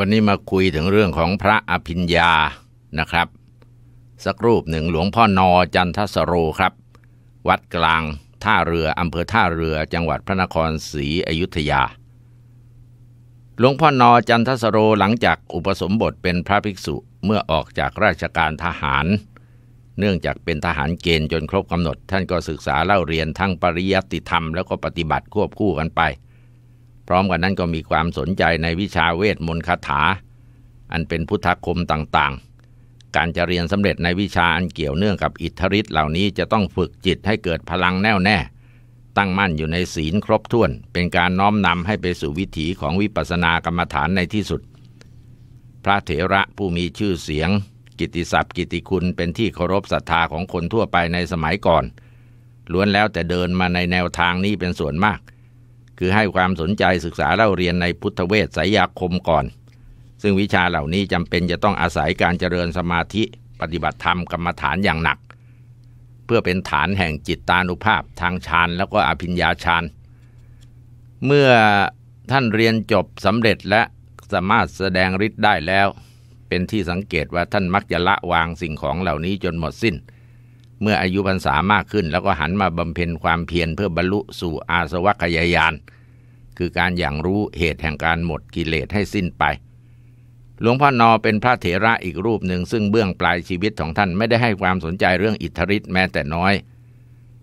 วันนี้มาคุยถึงเรื่องของพระอภิญญานะครับ สักรูปหนึ่งหลวงพ่อนอจันทสโรครับ วัดกลางท่าเรืออำเภอท่าเรือจังหวัดพระนครศรีอยุธยา หลวงพ่อนอจันทสโรหลังจากอุปสมบทเป็นพระภิกษุเมื่อออกจากราชการทหาร เนื่องจากเป็นทหารเกณฑ์จนครบกำหนด ท่านก็ศึกษาเล่าเรียนทั้งปริยัติธรรมแล้วก็ปฏิบัติควบคู่กันไปพร้อมกันนั้นก็มีความสนใจในวิชาเวทมนต์คาถา อันเป็นพุทธคมต่างๆ การจะเรียนสำเร็จในวิชาอันเกี่ยวเนื่องกับอิทธิฤทธิ์เหล่านี้จะต้องฝึกจิตให้เกิดพลังแน่วแน่ ตั้งมั่นอยู่ในศีลครบถ้วนเป็นการน้อมนำให้ไปสู่วิถีของวิปัสสนากรรมฐานในที่สุด พระเถระผู้มีชื่อเสียง กิติศัพท์กิติคุณเป็นที่เคารพศรัทธาของคนทั่วไปในสมัยก่อน ล้วนแล้วแต่เดินมาในแนวทางนี้เป็นส่วนมากเคือให้ความสนใจศึกษาเล่าเรียนในพุทธเวชไสยาคมก่อน ซึ่งวิชาเหล่านี้จำเป็นจะต้องอาศัยการเจริญสมาธิ ปฏิบัติธรรมกรรมฐานอย่างหนัก เพื่อเป็นฐานแห่งจิตตานุภาพทางฌานแล้วก็อภิญญาฌาน เมื่อท่านเรียนจบสำเร็จและสามารถแสดงฤทธิ์ได้แล้ว เป็นที่สังเกตว่าท่านมักจะละวางสิ่งของเหล่านี้จนหมดสิน้นเมื่ออายุพรรษามากขึ้นแล้วก็หันมาบำเพ็ญความเพียรเพื่อบรรลุสู่อาสวัคยายาน คือการอย่างรู้เหตุแห่งการหมดกิเลสให้สิ้นไป หลวงพ่อนอเป็นพระเถระอีกรูปหนึ่ง ซึ่งเบื้องปลายชีวิตของท่านไม่ได้ให้ความสนใจเรื่องอิทธิฤทธิ์แม้แต่น้อย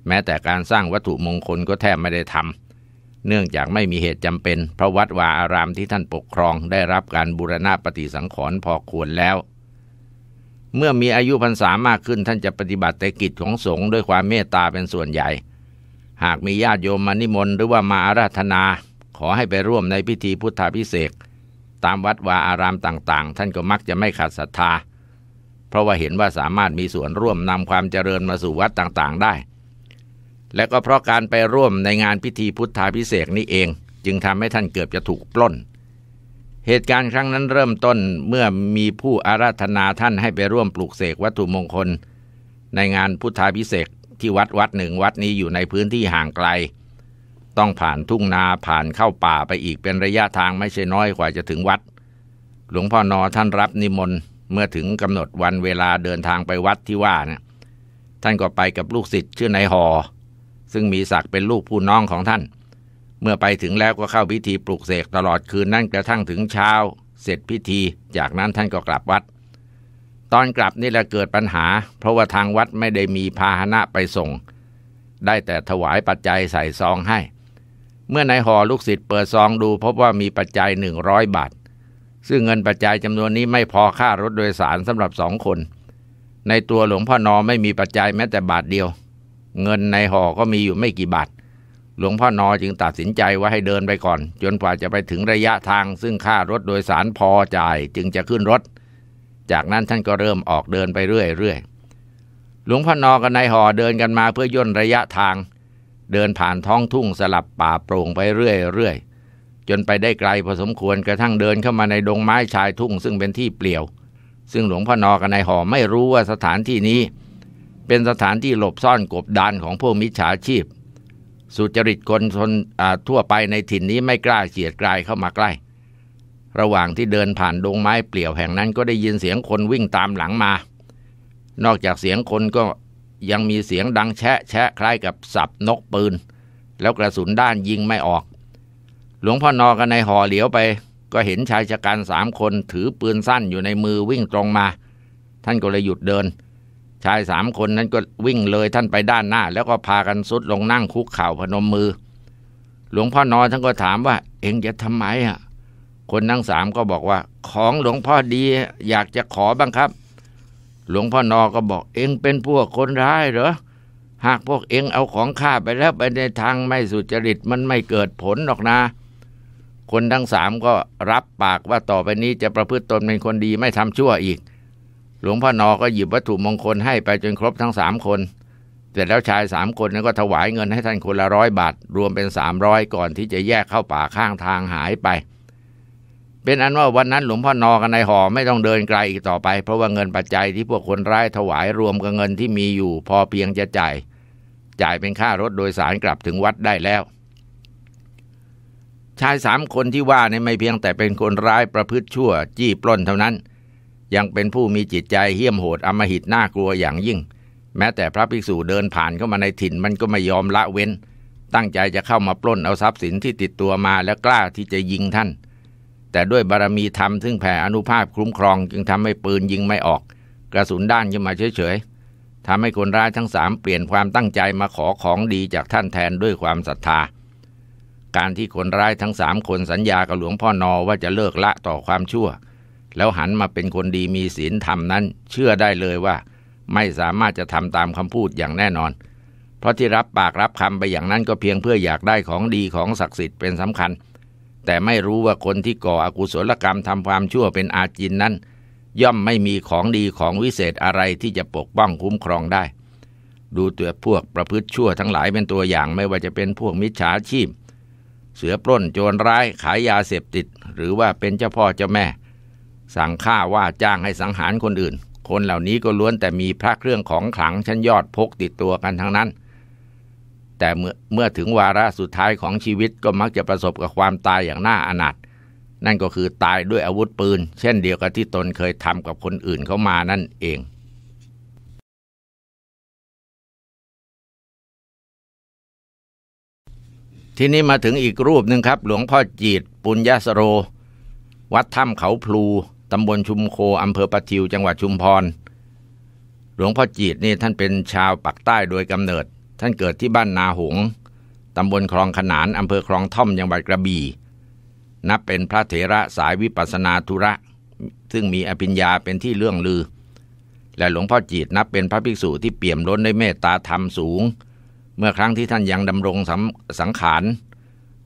แม้แต่การสร้างวัตถุมงคลก็แทบไม่ได้ทำเนื่องจากไม่มีเหตุจำเป็นเพราะวัดวาอารามที่ท่านปกครองได้รับการบูรณะปฏิสังขรณ์พอควรแล้วเมื่อมีอายุพรรษามากขึ้นท่านจะปฏิบัติแต่กิจของสงฆ์ด้วยความเมตตาเป็นส่วนใหญ่ หากมีญาติโยมมานิมนต์หรือว่ามาอาราธนา ขอให้ไปร่วมในพิธีพุทธาพิเศษ ตามวัดวาอารามต่าง ๆ ท่านก็มักจะไม่ขาดศรัทธา เพราะว่าเห็นว่าสามารถมีส่วนร่วมนำความเจริญมาสู่วัดต่างๆได้ และก็เพราะการไปร่วมในงานพิธีพุทธาพิเศษนี้เอง จึงทำให้ท่านเกือบจะถูกปล้นเหตุการณ์ครั้งนั้นเริ่มต้นเมื่อมีผู้อาราธนาท่านให้ไปร่วมปลูกเสกวัตถุมงคล ในงานพุทธาพิเศษที่วัดวัดหนึ่งวัดนี้อยู่ในพื้นที่ห่างไกล ต้องผ่านทุ่งนาผ่านเข้าป่าไปอีกเป็นระยะทางไม่ใช่น้อยกว่าจะถึงวัด หลวงพ่อนอท่านรับนิมนต์เมื่อถึงกำหนดวันเวลาเดินทางไปวัดที่ว่านะท่านก็ไปกับลูกศิษย์ชื่อนายหอ ซึ่งมีศักดิ์เป็นลูกผู้น้องของท่านเมื่อไปถึงแล้วก็เข้าพิธีปลุกเสกตลอดคืนนั่นกระทั่งถึงเช้าเสร็จพิธี จากนั้นท่านก็กลับวัด ตอนกลับนี่แหละเกิดปัญหาเพราะว่าทางวัดไม่ได้มีพาหนะไปส่งได้แต่ถวายปัจจัยใส่ซองให้ เมื่อนายหอลูกศิษย์เปิดซองดูพบว่ามีปัจจัยหนึ่งร้อยบาท ซึ่งเงินปัจจัยจำนวนนี้ไม่พอค่ารถโดยสารสำหรับสองคน ในตัวหลวงพ่อนอไม่มีปัจจัยแม้แต่บาทเดียว เงินในหอก็มีอยู่ไม่กี่บาทหลวงพ่อนอจึงตัดสินใจว่าให้เดินไปก่อน จนกว่าจะไปถึงระยะทาง ซึ่งค่ารถโดยสารพอจ่ายจึงจะขึ้นรถ จากนั้นท่านก็เริ่มออกเดินไปเรื่อยๆหลวงพ่อนอกับนายหอเดินกันมาเพื่อย่นระยะทาง เดินผ่านท้องทุ่งสลับป่าโปร่งไปเรื่อยๆจนไปได้ไกลพอสมควรกระทั่งเดินเข้ามาในดงไม้ชายทุ่ง ซึ่งเป็นที่เปลี่ยว ซึ่งหลวงพ่อนอกับนายหอไม่รู้ว่าสถานที่นี้ เป็นสถานที่หลบซ่อนกบดานของพวกมิจฉาชีพสุจริตคนชนทั่วไปในถิ่นนี้ไม่กล้าเฉียดกลายเข้ามาใกล้ ระหว่างที่เดินผ่านดงไม้เปลี่ยวแห่งนั้นก็ได้ยินเสียงคนวิ่งตามหลังมา นอกจากเสียงคนก็ยังมีเสียงดังแชะแชะคล้ายกับสับนกปืน แล้วกระสุนด้านยิงไม่ออก หลวงพ่อนอกันในห่อเหลียวไป ก็เห็นชายชะกันสามคนถือปืนสั้นอยู่ในมือวิ่งตรงมา ท่านก็เลยหยุดเดินชายสามคนนั้นก็วิ่งเลยท่านไปด้านหน้า แล้วก็พากันสุดลงนั่งคุกเข่าพนมมือ หลวงพ่อนอท่านก็ถามว่าเองจะทำไมอ่ะคนทั้งสามก็บอกว่า ของหลวงพ่อดีอยากจะขอบ้างครับ หลวงพ่อนอ ก็บอกเองเป็นพวกคนร้ายเหรอหากพวกเองเอาของข้าไปแล้วไปในทางไม่สุจริตมันไม่เกิดผลหรอกนะคนทั้งสามก็รับปากว่าต่อไปนี้จะประพฤติตนเป็นคนดีไม่ทำชั่วอีกหลวงพ่อนอก็หยิบวัตถุมงคลให้ไปจนครบทั้งสามคนเสร็จแล้วชายสามคนนั้นก็ถวายเงินให้ท่านคนละร้อยบาทรวมเป็นสามร้อยก่อนที่จะแยกเข้าป่าข้างทางหายไป เป็นอันว่าวันนั้นหลวงพ่อนอกับนในหอไม่ต้องเดินไกลอีกต่อไป เพราะว่าเงินปัจจัยที่พวกคนร้ายถวายรวมกับเงินที่มีอยู่พอเพียงจะจ่ายจ่ายเป็นค่ารถโดยสารกลับถึงวัดได้แล้ว ชายสามคนที่ว่าในไม่เพียงแต่เป็นคนร้ายประพฤติชั่ว จี้ปล้นเท่านั้นยังเป็นผู้มีจิตใจเหี้ยมโหด อมหิตน่ากลัวอย่างยิ่ง แม้แต่พระภิกษุเดินผ่านเข้ามาในถิ่นมันก็ไม่ยอมละเว้น ตั้งใจจะเข้ามาปล้นเอาทรัพย์สินที่ติดตัวมาและกล้าที่จะยิงท่าน แต่ด้วยบารมีธรรมซึ่งแผ่อนุภาพคุ้มครอง จึงทำให้ปืนยิงไม่ออก กระสุนด้านขึ้นมาเฉยๆทำให้คนร้ายทั้งสามเปลี่ยนความตั้งใจมาขอของดีจากท่านแทนด้วยความศรัทธา การที่คนร้ายทั้งสามคนสัญญากับหลวงพ่อนอว่าจะเลิกละต่อความชั่วแล้วหันมาเป็นคนดีมีศีลธรรมนั้น เชื่อได้เลยว่า ไม่สามารถจะทำตามคำพูดอย่างแน่นอน เพราะที่รับปากรับคำไปอย่างนั้นก็เพียงเพื่ออยากได้ของดีของศักดิ์สิทธิ์เป็นสำคัญ แต่ไม่รู้ว่าคนที่ก่ออกุศลกรรมทำความชั่วเป็นอาจินนั้น ย่อมไม่มีของดีของวิเศษอะไรที่จะปกป้องคุ้มครองได้ ดูตัวพวกประพฤติชั่วทั้งหลายเป็นตัวอย่างไม่ว่าจะเป็นพวกมิจฉาชีพ เสือปล้นโจรร้ายขายยาเสพติด หรือว่าเป็นเจ้าพ่อเจ้าแม่สั่งฆ่าว่าจ้างให้สังหารคนอื่น คนเหล่านี้ก็ล้วนแต่มีพระเครื่องของขลังชั้นยอดพกติดตัวกันทั้งนั้น แต่เมื่อเมื่อถึงวาระสุดท้ายของชีวิตก็มักจะประสบกับความตายอย่างน่าอนาถนั่นก็คือตายด้วยอาวุธปืนเช่นเดียวกับที่ตนเคยทำกับคนอื่นเขามานั่นเอง ทีนี้มาถึงอีกรูปหนึ่งครับ หลวงพ่อจีดปุญญาสโร วัดถ้ำเขาพลูตำบลชุมโคอำเภอปะทิวจังหวัดชุมพร หลวงพ่อจีดนี่ท่านเป็นชาวปักใต้โดยกำเนิดท่านเกิดที่บ้านนาหงตำบลคลองขนานอำเภอคลองท่อมจังหวัดกระบี่นับเป็นพระเถระสายวิปัสนาธุระ ซึ่งมีอภิญญาเป็นที่เรื่องลือ และหลวงพ่อจีดนับเป็นพระภิกษุที่เปี่ยมล้นด้วยเมตตาธรรมสูง เมื่อครั้งที่ท่านยังดำรงสังขาร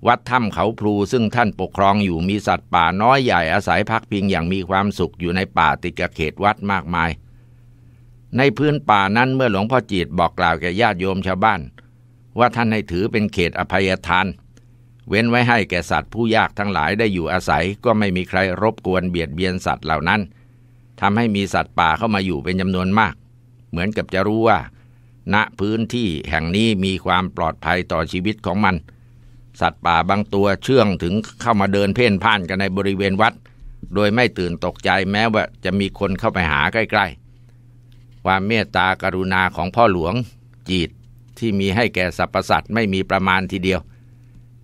วัดถ้ำเขาพลูซึ่งท่านปกครองอยู่มีสัตว์ป่าน้อยใหญ่อาศัยพักพิงอย่างมีความสุขอยู่ในป่าติดกับเขตวัดมากมาย ในพื้นป่านั้นเมื่อหลวงพ่อจีดบอกกล่าวแก่ญาติโยมชาวบ้าน ว่าท่านให้ถือเป็นเขตอภัยทาน เว้นไว้ให้แก่สัตว์ผู้ยากทั้งหลายได้อยู่อาศัย ก็ไม่มีใครรบกวนเบียดเบียนสัตว์เหล่านั้นทำให้มีสัตว์ป่าเข้ามาอยู่เป็นจำนวนมาก เหมือนกับจะรู้ว่า ณพื้นที่แห่งนี้มีความปลอดภัยต่อชีวิตของมันสัตว์ป่าบางตัวเชื่องถึงเข้ามาเดินเพ่นพ่านกันในบริเวณวัด โดยไม่ตื่นตกใจแม้ว่าจะมีคนเข้าไปหาใกล้ๆ ความเมตตากรุณาของพ่อหลวงจีดที่มีให้แก่สรรพสัตว์ไม่มีประมาณทีเดียว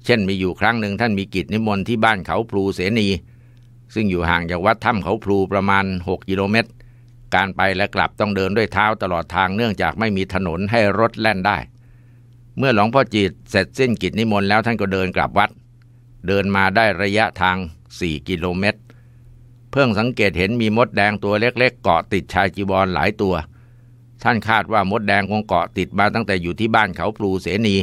เช่นมีอยู่ครั้งหนึ่งท่านมีกิจนิมนต์ที่บ้านเขาพลูเสนี ซึ่งอยู่ห่างจากวัดถ้ำเขาพลูประมาณ6กิโลเมตร การไปและกลับต้องเดินด้วยเท้าตลอดทางเนื่องจากไม่มีถนนให้รถแล่นได้เมื่อหลวงพ่อจีดเสร็จสิ้นกิจนิมนต์แล้วท่านก็เดินกลับวัด เดินมาได้ระยะทาง 4 กิโลเมตร เพิ่งสังเกตเห็นมีมดแดงตัวเล็กๆ เกาะติดชายจีบอลหลายตัว ท่าน คาดว่ามดแดงคงเกาะติดมาตั้งแต่อยู่ที่บ้านเขาปลูเสนี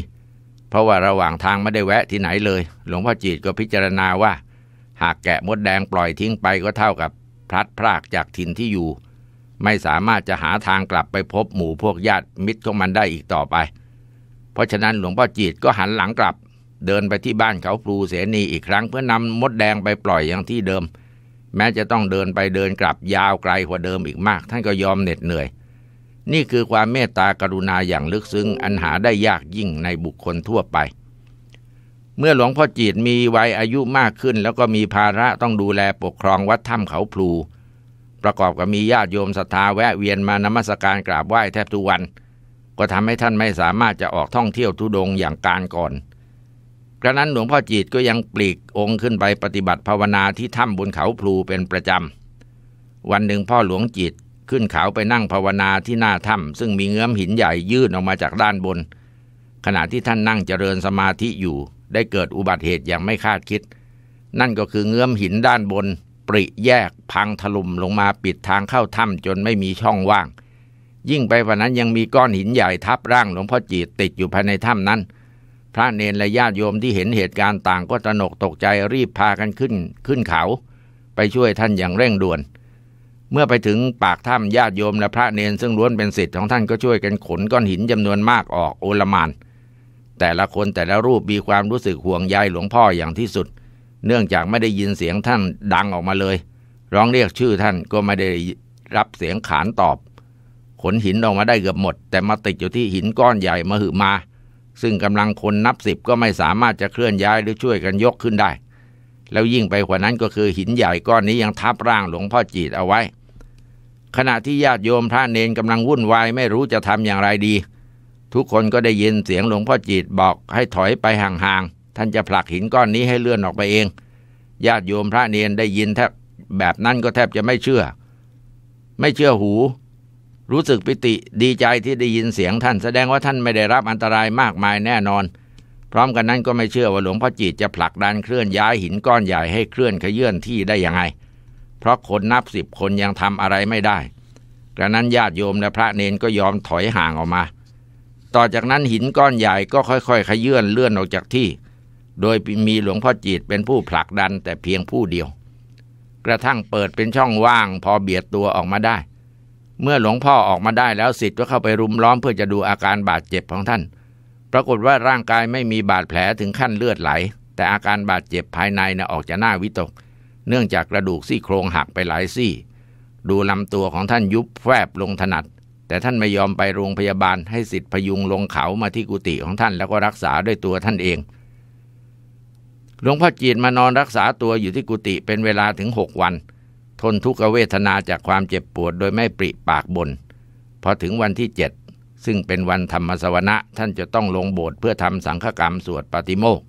เพราะว่าระหว่างทางไม่ได้แวะที่ไหนเลย หลวงพ่อจีดก็พิจารณาว่าหากแกะมดแดงปล่อยทิ้งไปก็เท่ากับพลัดพรากจากถิ่นที่อยู่ ไม่สามารถจะหาทางกลับไปพบหมู่พวกญาติมิตรของมันได้อีกต่อไปราะฉะนั้นหลวงพ่อจีดก็หันหลังกลับเดินไปที่บ้านเขาปลูเสนีอีกครั้ง เพื่อนำมดแดงไปปล่อยอย่างที่เดิม แม้จะต้องเดินไปเดินกลับยาวไกลกว่าเดิมอีกมาก ท่านก็ยอมเหน็ดเหนื่อย นี่คือความเมตตากรุณาอย่างลึกซึ้งอันหาได้ยากยิ่งในบุคคลทั่วไป เมื่อหลวงพ่อจีดมีวัยอายุมากขึ้นแล้วก็มีภาระต้องดูแลปกครองวัดถ้ำเขาพลู ประกอบกับมีญาติโยมศรัทธาแวะเวียนมานมัสการกราบไหว้แทบทุกวันก็ทำให้ท่านไม่สามารถจะออกท่องเที่ยวทุดงอย่างการก่อน กระนั้นหลวงพ่อจีดก็ยังปลีกองค์ขึ้นไปปฏิบัติภาวนาที่ถ้ำบนเขาพลูเป็นประจำวันหนึ่งพ่อหลวงจีดขึ้นเขาไปนั่งภาวนาที่หน้าถ้ำซึ่งมีเงื้อมหินใหญ่ยื่นออกมาจากด้านบน ขณะที่ท่านนั่งเจริญสมาธิอยู่ ได้เกิดอุบัติเหตุอย่างไม่คาดคิด นั่นก็คือเงื้อมหินด้านบน ปริแยก พังถล่มลงมาปิดทางเข้าถ้ำจนไม่มีช่องว่างยิ่งไปกว่านั้นยังมีก้อนหินใหญ่ทับร่างหลวงพ่อจีดติดอยู่ภายในถ้ำนั้น พระเนรและญาติโยมที่เห็นเหตุการณ์ต่างก็ตระหนกตกใจรีบพากันขึ้นขึ้นเขา ไปช่วยท่านอย่างเร่งด่วน เมื่อไปถึงปากถ้ำญาติโยมและพระเนรซึ่งล้วนเป็นสิทธิ์ของท่านก็ช่วยกันขนก้อนหินจำนวนมากออกโอลมาน แต่ละคนแต่ละรูปมีความรู้สึกห่วงใยหลวงพ่ออย่างที่สุด เนื่องจากไม่ได้ยินเสียงท่านดังออกมาเลย ร้องเรียกชื่อท่านก็ไม่ได้รับเสียงขานตอบขนหินออกมาได้เกือบหมด แต่มาติดอยู่ที่หินก้อนใหญ่มาหือมา ซึ่งกำลังคนนับสิบก็ไม่สามารถจะเคลื่อนย้ายหรือช่วยกันยกขึ้นได้ แล้วยิ่งไปกว่านั้นก็คือหินใหญ่ก้อนนี้ยังทับร่างหลวงพ่อจีดเอาไว้ ขณะที่ญาติโยมพระเนนกำลังวุ่นวายไม่รู้จะทำอย่างไรดี ทุกคนก็ได้ยินเสียงหลวงพ่อจีดบอกให้ถอยไปห่างๆท่านจะผลักหินก้อนนี้ให้เลื่อนออกไปเองญาติโยมพระเนนได้ยินแทบแบบนั้นก็แทบจะไม่เชื่อ ไม่เชื่อหูรู้สึกปิติดีใจที่ได้ยินเสียงท่านแสดงว่าท่านไม่ได้รับอันตรายมากมายแน่นอน พร้อมกันนั้นก็ไม่เชื่อว่าหลวงพ่อจีดจะผลักดันเคลื่อนย้ายหินก้อนใหญ่ให้เคลื่อนขยื่นที่ได้ยังไงเพราะคนนับสิบคนยังทำอะไรไม่ได้กระนั้นญาติโยมและพระเนน ก็ยอมถอยห่างออกมา ต่อจากนั้นหินก้อนใหญ่ก็ค่อยๆ ขยื่นเลื่อนออกจากที่ โดยมีหลวงพ่อจีดเป็นผู้ผลักดันแต่เพียงผู้เดียว กระทั่งเปิดเป็นช่องว่าง พอเบียดตัวออกมาได้เมื่อหลวงพ่อออกมาได้แล้วสิทธิ์ก็เข้าไปรุมล้อมเพื่อจะดูอาการบาดเจ็บของท่าน ปรากฏว่าร่างกายไม่มีบาดแผลถึงขั้นเลือดไหล แต่อาการบาดเจ็บภายในนะออกจะน่าวิตก เนื่องจากกระดูกซี่โครงหักไปหลายซี่ ดูลำตัวของท่านยุบแฟบลงถนัด แต่ท่านไม่ยอมไปโรงพยาบาลให้สิทธิ์พยุงลงเขามาที่กุฏิของท่านแล้วก็รักษาด้วยตัวท่านเอง หลวงพ่อจีนมานอนรักษาตัวอยู่ที่กุฏิเป็นเวลาถึงหกวันทนทุกขเวทนาจากความเจ็บปวดโดยไม่ปริปากบนพอถึงวันที่เจ็ดซึ่งเป็นวันธรรมสวนะ ท่านจะต้องลงโบสถ์เพื่อทำสังฆกรรมสวดปฏิโมก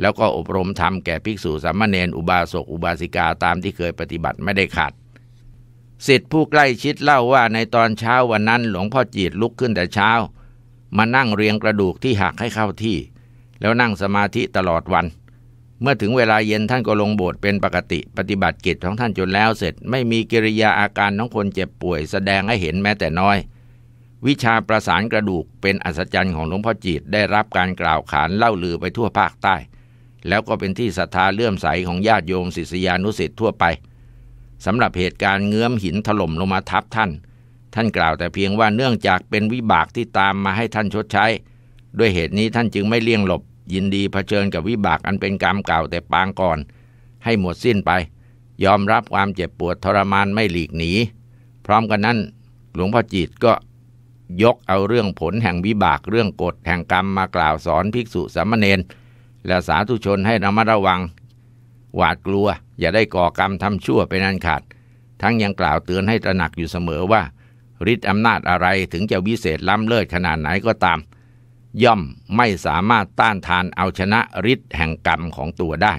แล้วก็อบรมธรรมแก่ภิกษุสามเณรอุบาสกอุบาสิกาตามที่เคยปฏิบัติไม่ได้ขาดสิทธิผู้ใกล้ชิดเล่าว่าในตอนเช้าวันนั้นหลวงพ่อจีดลุกขึ้นแต่เช้า มานั่งเรียงกระดูกที่หักให้เข้าที่ แล้วนั่งสมาธิตลอดวันเมื่อถึงเวลาเย็นท่านก็ลงโบสถ์เป็นปกติปฏิบัติกิจของท่านจนแล้วเสร็จไม่มีกิริยาอาการของคนเจ็บป่วยแสดงให้เห็นแม้แต่น้อย วิชาประสานกระดูกเป็นอัศจรรย์ของหลวงพ่อจีดได้รับการกล่าวขานเล่าลือไปทั่วภาคใต้ แล้วก็เป็นที่ศรัทธาเลื่อมใสของญาติโยมศิษยานุศิษย์ทั่วไป สำหรับเหตุการณ์เงื้อมหินถล่มลงมาทับท่าน ท่านกล่าวแต่เพียงว่าเนื่องจากเป็นวิบากที่ตามมาให้ท่านชดใช้ ด้วยเหตุนี้ท่านจึงไม่เลี่ยงหลบยินดีเผชิญกับวิบากอันเป็นกรรมเก่าแต่ปางก่อนให้หมดสิ้นไป ยอมรับความเจ็บปวดทรมานไม่หลีกหนีพร้อมกันนั้น หลวงพ่อจีตก็ ยกเอาเรื่องผลแห่งวิบากเรื่องกฎแห่งกรรมมากล่าวสอนภิกษุสามเณรและสาธุชนให้ระมัดระวัง หวาดกลัวอย่าได้ก่อกรรมทำชั่วเป็นอันขาดทั้งยังกล่าวเตือนให้ตระหนักอยู่เสมอว่าฤทธิอำนาจอะไรถึงจะวิเศษล้ำเลิศขนาดไหนก็ตามย่อมไม่สามารถต้านทานเอาชนะฤทธิ์แห่งกรรมของตัวได้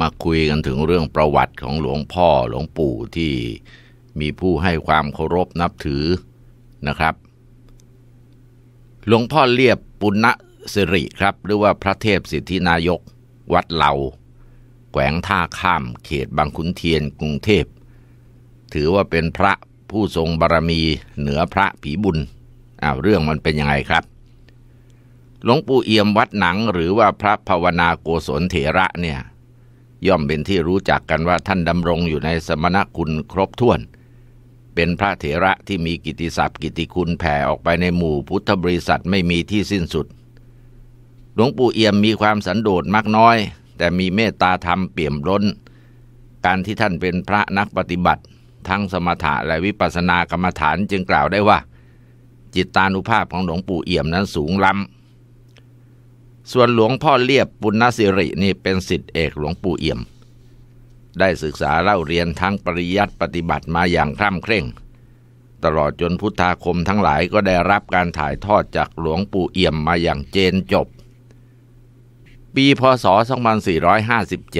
มาคุยกันถึงเรื่องประวัติของหลวงพ่อหลวงปู่ที่มีผู้ให้ความเคารพนับถือนะครับ หลวงพ่อเรียบปุณณสิริครับ หรือว่าพระเทพสิทธินายกวัดเหล่าแขวงท่าข้ามเขตบางขุนเทียนกรุงเทพถือว่าเป็นพระผู้ทรงบารรมีเหนือพระผีบุญอ้าวเรื่องมันเป็นยังไงครับ หลวงปู่เอี่ยมวัดหนังหรือว่าพระภาวนาโกศลเถระเนี่ย ย่อมเป็นที่รู้จักกันว่าท่านดำรงอยู่ในสมณคุณครบถ้วน เป็นพระเถระที่มีกิติศัพท์กิติคุณแผ่ออกไปในหมู่พุทธบริษัทไม่มีที่สิ้นสุดหลวงปู่เอี่ยมมีความสันโดษมากน้อยแต่มีเมตตาธรรมเปี่ยมล้น การที่ท่านเป็นพระนักปฏิบัติ ทั้งสมถะและวิปัสสนากรรมฐานจึงกล่าวได้ว่า จิตตานุภาพของหลวงปู่เอี่ยมนั้นสูงล้ำส่วนหลวงพ่อเลียบปุณณสิรินี่เป็นสิทธิเอกหลวงปู่เอี่ยม ได้ศึกษาเล่าเรียนทั้งปริยัติปฏิบัติมาอย่างคร่ำเคร่ง ตลอดจนพุทธาคมทั้งหลายก็ได้รับการถ่ายทอดจากหลวงปู่เอี่ยมมาอย่างเจนจบปีพศ 2457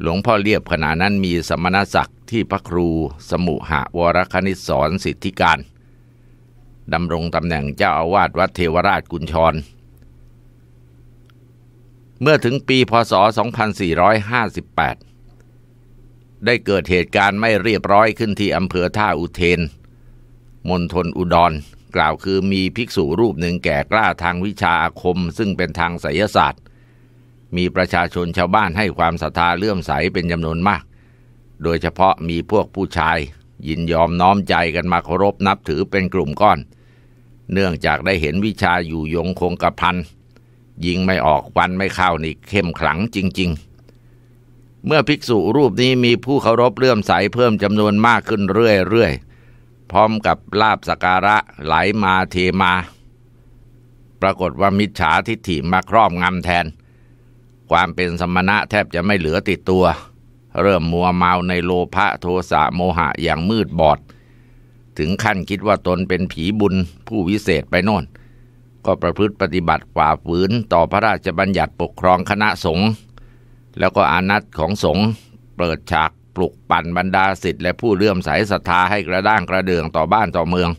หลวงพ่อเรียบขณะนั้นมีสมณศักดิ์ที่พระครูสมุหะวรคณิสอนสิทธิการดำรงตำแหน่งเจ้าอาวาสวัดเทวราชกุญชร เมื่อถึงปีพศ 2458 ได้เกิดเหตุการณ์ไม่เรียบร้อยขึ้นที่อำเภอท่าอุเทนมณฑลอุดรกล่าวคือมีภิกษุรูปหนึ่งแก่กล้าทางวิชาอาคม ซึ่งเป็นทางไสยศาสตร์ มีประชาชนชาวบ้านให้ความศรัทธาเลื่อมใสเป็นจำนวนมาก โดยเฉพาะมีพวกผู้ชาย ยินยอมน้อมใจกันมาเคารพนับถือเป็นกลุ่มก้อน เนื่องจากได้เห็นวิชาอยู่ยงคงกระพันยิงไม่ออกวันไม่เข้านี่เข้มขลังจริง ๆ เมื่อภิกษุรูปนี้มีผู้เคารพเลื่อมใสเพิ่มจำนวนมากขึ้นเรื่อยพร้อมกับลาบสการะไหลามาเทมา ปรากฏว่ามิจฉาทิฏฐิมาครอบงำแทน ความเป็นสมณะแทบจะไม่เหลือติดตัว เริ่มมัวเมาในโลภะโทสะโมหะอย่างมืดบอด ถึงขั้นคิดว่าตนเป็นผีบุญผู้วิเศษไปโน่น ก็ประพฤติปฏิบัติฝ่าฝืนต่อพระราชบัญญัติปกครองคณะสงฆ์แล้วก็อานัตของสงฆ์เปิดฉากปลุกปั่นบรรดาสิทธิ์และผู้เลื่อมใสศรัทธาให้กระด้างกระเดืองต่อบ้านต่อเมือง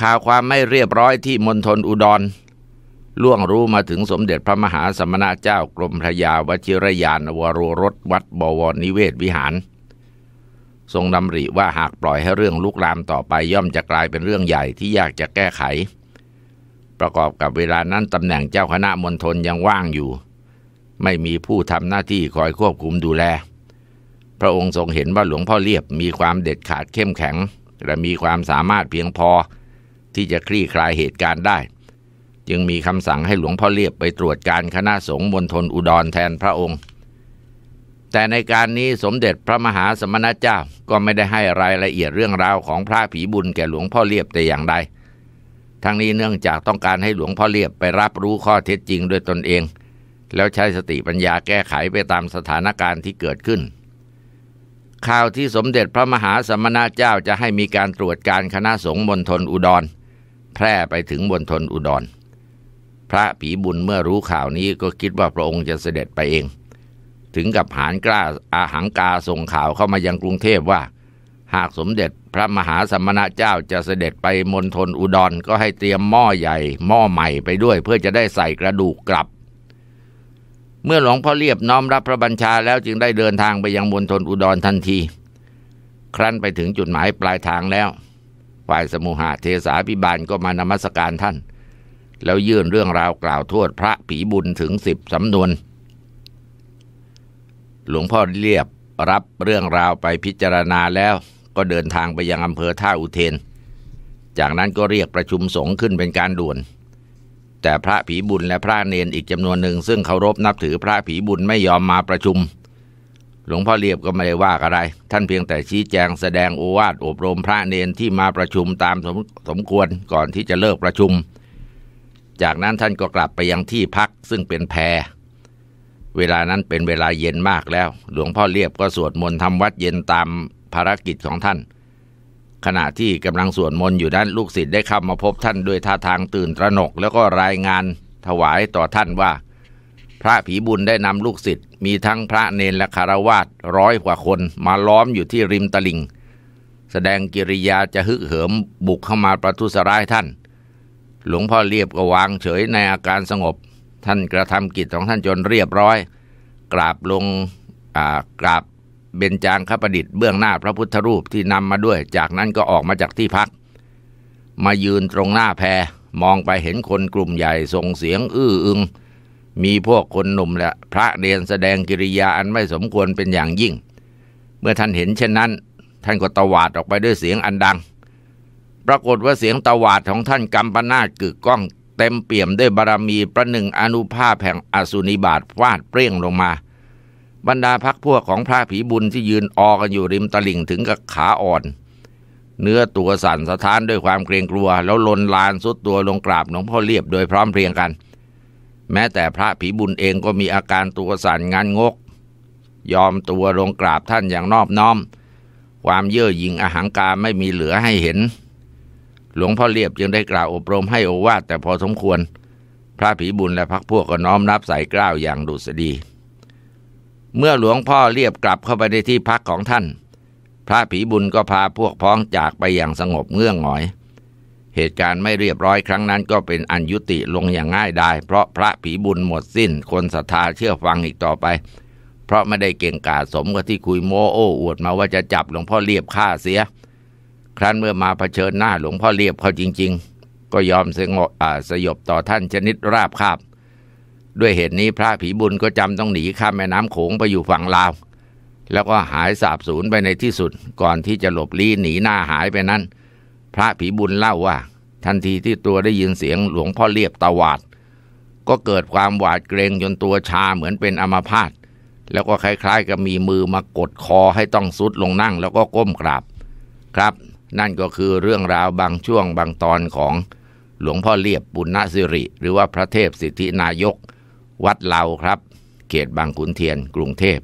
ข่าวความไม่เรียบร้อยที่มณฑลอุดรล่วงรู้มาถึงสมเด็จพระมหาสมณเจ้ากรมพระยาวชิรยานวโรรสวัดบวรนิเวศวิหาร ทรงดำริว่าหากปล่อยให้เรื่องลุกลามต่อไปย่อมจะกลายเป็นเรื่องใหญ่ที่ยากจะแก้ไข ประกอบกับเวลานั้นตำแหน่งเจ้าคณะมณฑลยังว่างอยู่ ไม่มีผู้ทำหน้าที่คอยควบคุมดูแลพระองค์ทรงเห็นว่าหลวงพ่อเรียบ มีความเด็ดขาดเข้มแข็ง และมีความสามารถเพียงพอที่จะคลี่คลายเหตุการณ์ได้ จึงมีคำสั่งให้หลวงพ่อเรียบไปตรวจการคณะสงฆ์มณฑลอุดรแทนพระองค์ แต่ในการนี้สมเด็จพระมหาสมณเจ้าก็ไม่ได้ให้รายละเอียดเรื่องราวของพระผีบุญแก่หลวงพ่อเรียบแต่อย่างใด ทั้งนี้เนื่องจากต้องการให้หลวงพ่อเรียบไปรับรู้ข้อเท็จจริงด้วยตนเอง แล้วใช้สติปัญญาแก้ไขไปตามสถานการณ์ที่เกิดขึ้นข่าวที่สมเด็จพระมหาสมณเจ้าจะให้มีการตรวจการคณะสงฆ์มณฑลอุดรแพร่ไปถึงมณฑลอุดร พระผีบุญเมื่อรู้ข่าวนี้ก็คิดว่าพระองค์จะเสด็จไปเอง ถึงกับหานกล้าอาหังกาส่งข่าวเข้ามายังกรุงเทพว่า หากสมเด็จพระมหาสมณเจ้าจะเสด็จไปมณฑลอุดรก็ให้เตรียมหม้อใหญ่หม้อใหม่ไปด้วยเพื่อจะได้ใส่กระดูกกลับเมื่อหลวงพ่อเรียบน้อมรับพระบัญชาแล้วจึงได้เดินทางไปยังมณฑลอุดรทันที ครั้นไปถึงจุดหมายปลายทางแล้ว ฝ่ายสมุหะเทสาพิบาลก็มานมัสการท่าน แล้วยื่นเรื่องราวกล่าวโทษพระผีบุญถึงสิบสำนวน หลวงพ่อเรียบรับเรื่องราวไปพิจารณาแล้วก็เดินทางไปยังอำเภอท่าอุเทน จากนั้นก็เรียกประชุมสงฆ์ขึ้นเป็นการด่วนแต่พระผีบุญและพระเนนอีกจำนวนหนึ่ง ซึ่งเคารพนับถือพระผีบุญไม่ยอมมาประชุม หลวงพ่อเรียบก็ไม่ได้ว่าอะไร ท่านเพียงแต่ชี้แจงแสดงโอวาทอบรมพระเนนที่มาประชุมตามสมสมควรก่อนที่จะเลิกประชุม จากนั้นท่านก็กลับไปยังที่พักซึ่งเป็นแพร เวลานั้นเป็นเวลาเย็นมากแล้ว หลวงพ่อเรียบก็สวดมนต์ทำวัดเย็นตามภารกิจของท่านขณะที่กำลังสวดมนต์อยู่ด้านลูกศิษย์ได้เข้ามาพบท่านด้วยท่าทางตื่น ตระหนกแล้วก็รายงานถวายต่อท่านว่า พระผี บุญได้นำลูกศิษย์มีทั้งพระเนรและคารวาสร้อยกว่า คนมาล้อมอยู่ที่ริมตลิง แสดงกิริยาจะฮึกเหิมบุก เข้ามาประทุษร้ายท่าน หลวงพ่อเรียบก็วางเฉยในอาการสงบ ท่านกระทำกิจของท่านจนเรียบร้อย กราบลงกราบเบญจางคประดิษฐ์เบื้องหน้าพระพุทธรูปที่นำมาด้วย จากนั้นก็ออกมาจากที่พัก มายืนตรงหน้าแพรมองไปเห็นคนกลุ่มใหญ่ส่งเสียงอื้ออึง มีพวกคนหนุ่มและพระเรียนแสดงกิริยาอันไม่สมควรเป็นอย่างยิ่ง เมื่อท่านเห็นเช่นนั้น ท่านก็ตวาดออกไปด้วยเสียงอันดัง ปรากฏว่าเสียงตวาดของท่านกำปนาตกึกก้องเต็มเปี่ยมด้วยบารมีประหนึ่งอนุภาพแห่งอสุนิบาตฟาดเปรี้ยงลงมาบรรดาพักพวกของพระผีบุญที่ยืนออกันอยู่ริมตลิ่งถึงกับขาอ่อน เนื้อตัวสั่นสะท้านด้วยความเกรงกลัวแล้วลนลานสุดตัวลงกราบหลวงพ่อเรียบโดยพร้อมเพรียงกัน แม้แต่พระผีบุญเองก็มีอาการตัวสั่นงานงก ยอมตัวลงกราบท่านอย่างนอบน้อม ความเย่อหยิ่งอหังการไม่มีเหลือให้เห็น หลวงพ่อเรียบยังได้กล่าวอบรมให้โอวาทแต่พอสมควร พระผีบุญและพักพวกก็น้อมรับใส่กล้าวอย่างดุษฎีเมื่อหลวงพ่อเรียบกลับเข้าไปในที่พักของท่าน พระผีบุญก็พาพวกพ้องจากไปอย่างสงบเงื่องหงอย เหตุการณ์ไม่เรียบร้อยครั้งนั้นก็เป็นอันยุติลงอย่างง่ายดายเพราะพระผีบุญหมดสิ้น คนศรัทธาเชื่อฟังอีกต่อไป เพราะไม่ได้เก่งกาสมกับที่คุยโมโอ้อวดมาว่าจะจับหลวงพ่อเรียบฆ่าเสีย ครั้นเมื่อมาเผชิญหน้าหลวงพ่อเรียบเขาจริงๆ ก็ยอมสงบสยบต่อท่านชนิดราบคาบด้วยเหตุนี้พระผีบุญก็จำต้องหนีข้ามแม่น้ำโขงไปอยู่ฝั่งลาว แล้วก็หายสาบสูญไปในที่สุดก่อนที่จะหลบลี้หนีหน้าหายไปนั้น พระผีบุญเล่าว่า ทันทีที่ตัวได้ยินเสียงหลวงพ่อเรียบตาวาด ก็เกิดความหวาดเกรงจนตัวชาเหมือนเป็นอัมาพาต แล้วก็คล้าย ๆกับมีมือมากดคอให้ต้องซุดลงนั่งแล้วก็ก้มกราบครับ นั่นก็คือเรื่องราวบางช่วงบางตอนของหลวงพ่อเรียบปุณณสิริ หรือว่าพระเทพสิทธินายกวัดเราครับ เขตบางขุนเทียน กรุงเทพ